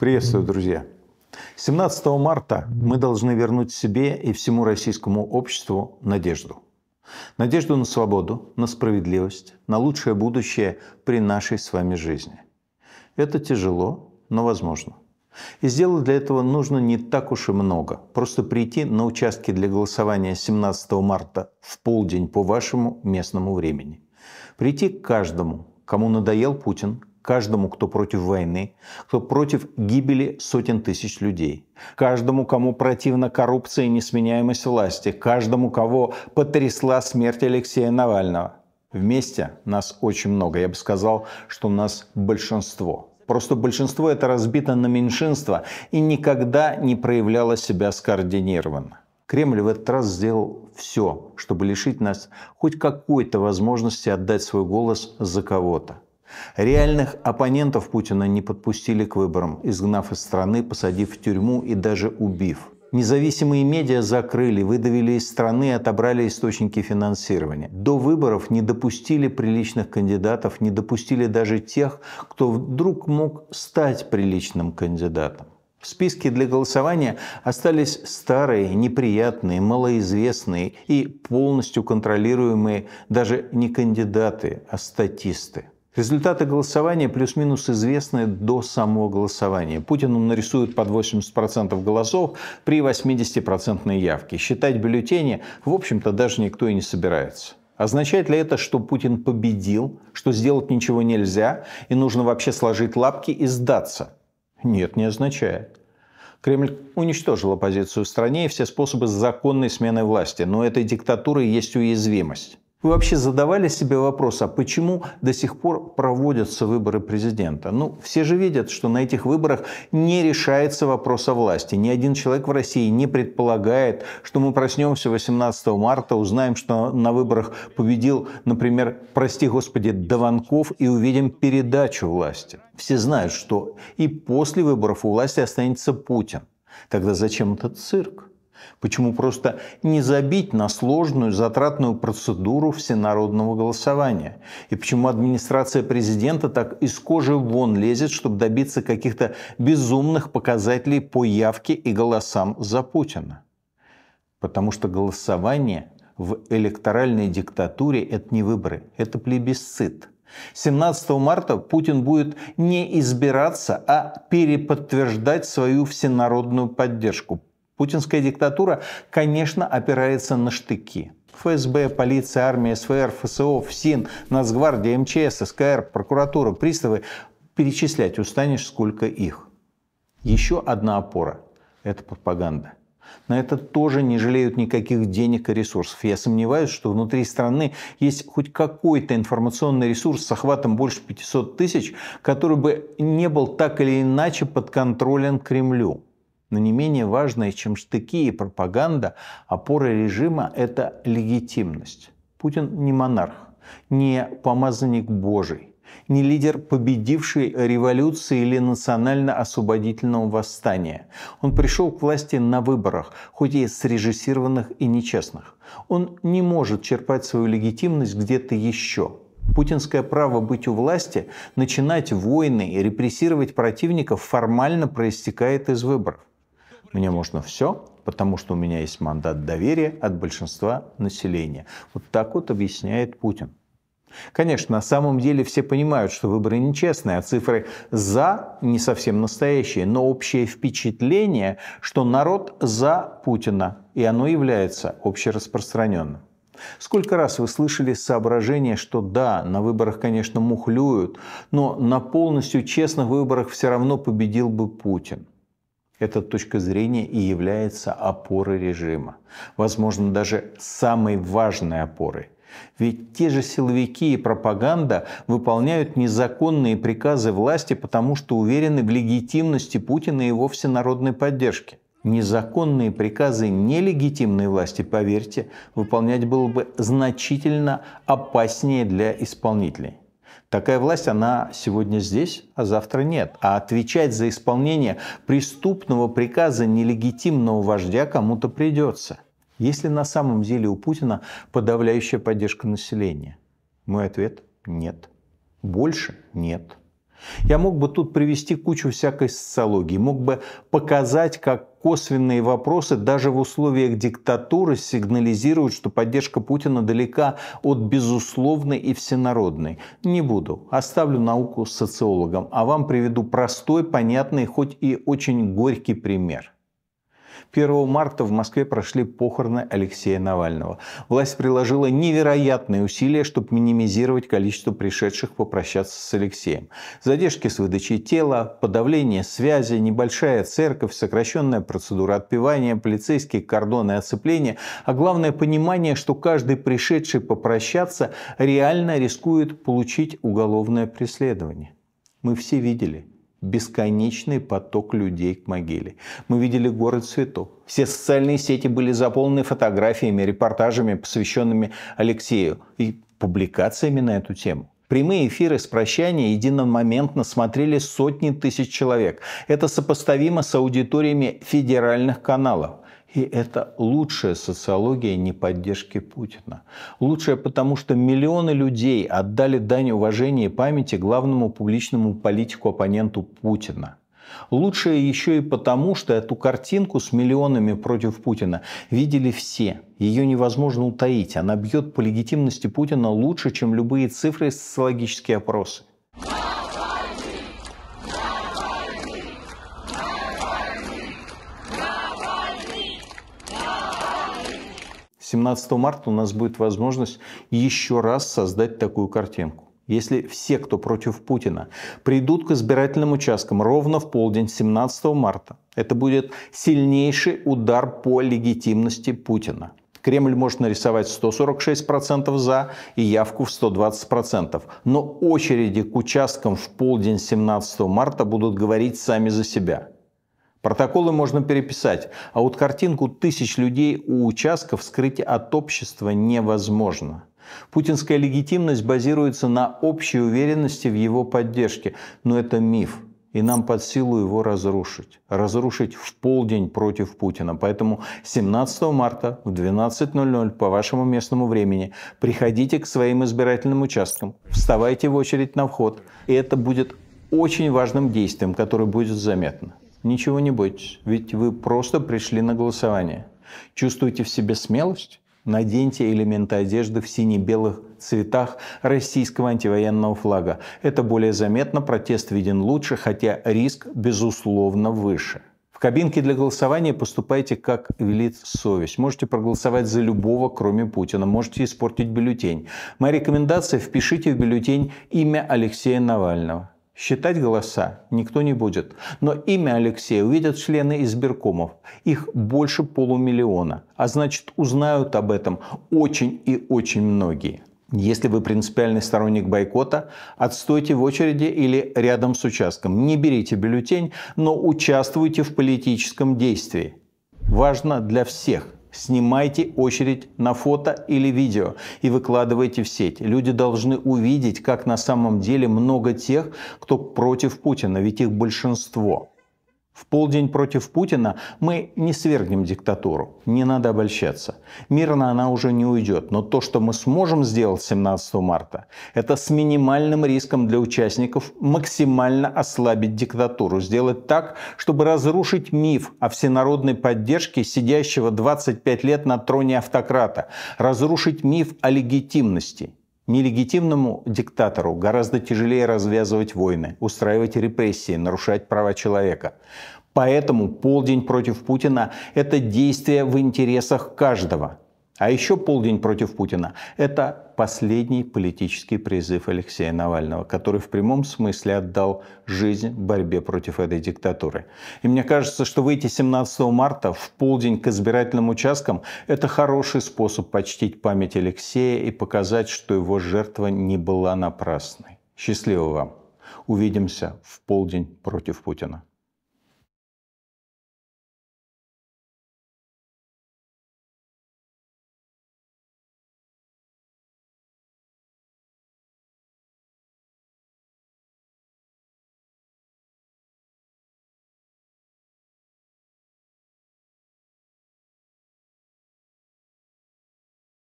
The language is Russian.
Приветствую, друзья! 17 марта мы должны вернуть себе и всему российскому обществу надежду. Надежду на свободу, на справедливость, на лучшее будущее при нашей с вами жизни. Это тяжело, но возможно. И сделать для этого нужно не так уж и много. Просто прийти на участки для голосования 17 марта в полдень по вашему местному времени. Прийти к каждому, кому надоел Путин, каждому, кто против войны, кто против гибели сотен тысяч людей, каждому, кому противна коррупция и несменяемость власти, каждому, кого потрясла смерть Алексея Навального. Вместе нас очень много. Я бы сказал, что у нас большинство. Просто большинство это разбито на меньшинство и никогда не проявляло себя скоординированно. Кремль в этот раз сделал все, чтобы лишить нас хоть какой-то возможности отдать свой голос за кого-то. Реальных оппонентов Путина не подпустили к выборам, изгнав из страны, посадив в тюрьму и даже убив. Независимые медиа закрыли, выдавили из страны, отобрали источники финансирования. До выборов не допустили приличных кандидатов, не допустили даже тех, кто вдруг мог стать приличным кандидатом. В списке для голосования остались старые, неприятные, малоизвестные и полностью контролируемые даже не кандидаты, а статисты. Результаты голосования плюс-минус известны до самого голосования. Путину нарисуют под 80% голосов при 80% явке. Считать бюллетени, в общем-то, даже никто и не собирается. Означает ли это, что Путин победил, что сделать ничего нельзя и нужно вообще сложить лапки и сдаться? Нет, не означает. Кремль уничтожил оппозицию в стране и все способы законной смены власти, но этой диктатуры есть уязвимость. Вы вообще задавали себе вопрос, а почему до сих пор проводятся выборы президента? Ну, все же видят, что на этих выборах не решается вопрос о власти. Ни один человек в России не предполагает, что мы проснемся 18 марта, узнаем, что на выборах победил, например, прости господи, Даванков, и увидим передачу власти. Все знают, что и после выборов у власти останется Путин. Тогда зачем этот цирк? Почему просто не забить на сложную затратную процедуру всенародного голосования? И почему администрация президента так из кожи вон лезет, чтобы добиться каких-то безумных показателей по явке и голосам за Путина? Потому что голосование в электоральной диктатуре – это не выборы, это плебисцит. 17 марта Путин будет не избираться, а переподтверждать свою всенародную поддержку Путинская диктатура, конечно, опирается на штыки. ФСБ, полиция, армия, СВР, ФСО, ФСИН, Нацгвардия, МЧС, СКР, прокуратура, приставы. Перечислять устанешь, сколько их. Еще одна опора – это пропаганда. На это тоже не жалеют никаких денег и ресурсов. Я сомневаюсь, что внутри страны есть хоть какой-то информационный ресурс с охватом больше 500 тысяч, который бы не был так или иначе подконтролен Кремлю. Но не менее важное, чем штыки и пропаганда, опора режима – это легитимность. Путин не монарх, не помазанник Божий, не лидер победившей революции или национально-освободительного восстания. Он пришел к власти на выборах, хоть и срежиссированных и нечестных. Он не может черпать свою легитимность где-то еще. Путинское право быть у власти, начинать войны и репрессировать противников формально проистекает из выборов. Мне можно все, потому что у меня есть мандат доверия от большинства населения. Вот так вот объясняет Путин. Конечно, на самом деле все понимают, что выборы нечестные, а цифры «за» не совсем настоящие, но общее впечатление, что народ за Путина, и оно является общераспространенным. Сколько раз вы слышали соображение, что да, на выборах, конечно, мухлюют, но на полностью честных выборах все равно победил бы Путин. Эта точка зрения и является опорой режима. Возможно, даже самой важной опорой. Ведь те же силовики и пропаганда выполняют незаконные приказы власти, потому что уверены в легитимности Путина и его всенародной поддержки. Незаконные приказы нелегитимной власти, поверьте, выполнять было бы значительно опаснее для исполнителей. Такая власть, она сегодня здесь, а завтра нет. А отвечать за исполнение преступного приказа нелегитимного вождя кому-то придется. Если на самом деле у Путина подавляющая поддержка населения? Мой ответ – нет. Больше нет. Я мог бы тут привести кучу всякой социологии, мог бы показать, как косвенные вопросы даже в условиях диктатуры сигнализируют, что поддержка Путина далека от безусловной и всенародной. Не буду. Оставлю науку социологам, а вам приведу простой, понятный, хоть и очень горький пример – 1 марта в Москве прошли похороны Алексея Навального. Власть приложила невероятные усилия, чтобы минимизировать количество пришедших попрощаться с Алексеем. Задержки с выдачей тела, подавление связи, небольшая церковь, сокращенная процедура отпевания, полицейские кордоны оцепления, а главное понимание, что каждый пришедший попрощаться реально рискует получить уголовное преследование. Мы все видели – бесконечный поток людей к могиле. Мы видели город цветов. Все социальные сети были заполнены фотографиями, репортажами, посвященными Алексею и публикациями на эту тему. Прямые эфиры с прощания единомоментно смотрели сотни тысяч человек. Это сопоставимо с аудиториями федеральных каналов. И это лучшая социология неподдержки Путина. Лучшая потому, что миллионы людей отдали дань уважения и памяти главному публичному политику-оппоненту Путина. Лучшая еще и потому, что эту картинку с миллионами против Путина видели все. Ее невозможно утаить. Она бьет по легитимности Путина лучше, чем любые цифры и социологические опросы. 17 марта у нас будет возможность еще раз создать такую картинку. Если все, кто против Путина, придут к избирательным участкам ровно в полдень 17 марта, это будет сильнейший удар по легитимности Путина. Кремль может нарисовать 146% за и явку в 120%. Но очереди к участкам в полдень 17 марта будут говорить сами за себя. Протоколы можно переписать, а вот картинку тысяч людей у участков скрыть от общества невозможно. Путинская легитимность базируется на общей уверенности в его поддержке, но это миф, и нам под силу его разрушить. Разрушить в полдень против Путина. Поэтому 17 марта в 12.00 по вашему местному времени приходите к своим избирательным участкам, вставайте в очередь на вход, и это будет очень важным действием, которое будет заметно ничего не бойтесь, ведь вы просто пришли на голосование. Чувствуете в себе смелость? Наденьте элементы одежды в сине-белых цветах российского антивоенного флага. Это более заметно, протест виден лучше, хотя риск, безусловно, выше. В кабинке для голосования поступайте, как велит совесть. Можете проголосовать за любого, кроме Путина. Можете испортить бюллетень. Моя рекомендация – впишите в бюллетень имя Алексея Навального. Считать голоса никто не будет. Но имя Алексея увидят члены избиркомов. Их больше полумиллиона. А значит, узнают об этом очень и очень многие. Если вы принципиальный сторонник бойкота, отстойте в очереди или рядом с участком. Не берите бюллетень, но участвуйте в политическом действии. Важно для всех – Снимайте очередь на фото или видео и выкладывайте в сеть. Люди должны увидеть, как на самом деле много тех, кто против Путина, ведь их большинство. В полдень против Путина мы не свергнем диктатуру, не надо обольщаться. Мирно она уже не уйдет, но то, что мы сможем сделать 17 марта, это с минимальным риском для участников максимально ослабить диктатуру, сделать так, чтобы разрушить миф о всенародной поддержке сидящего 25 лет на троне автократа, разрушить миф о легитимности Нелегитимному диктатору гораздо тяжелее развязывать войны, устраивать репрессии, нарушать права человека. Поэтому полдень против Путина – это действие в интересах каждого – а еще полдень против Путина – это последний политический призыв Алексея Навального, который в прямом смысле отдал жизнь в борьбе против этой диктатуры. И мне кажется, что выйти 17 марта в полдень к избирательным участкам – это хороший способ почтить память Алексея и показать, что его жертва не была напрасной. Счастливо вам! Увидимся в полдень против Путина.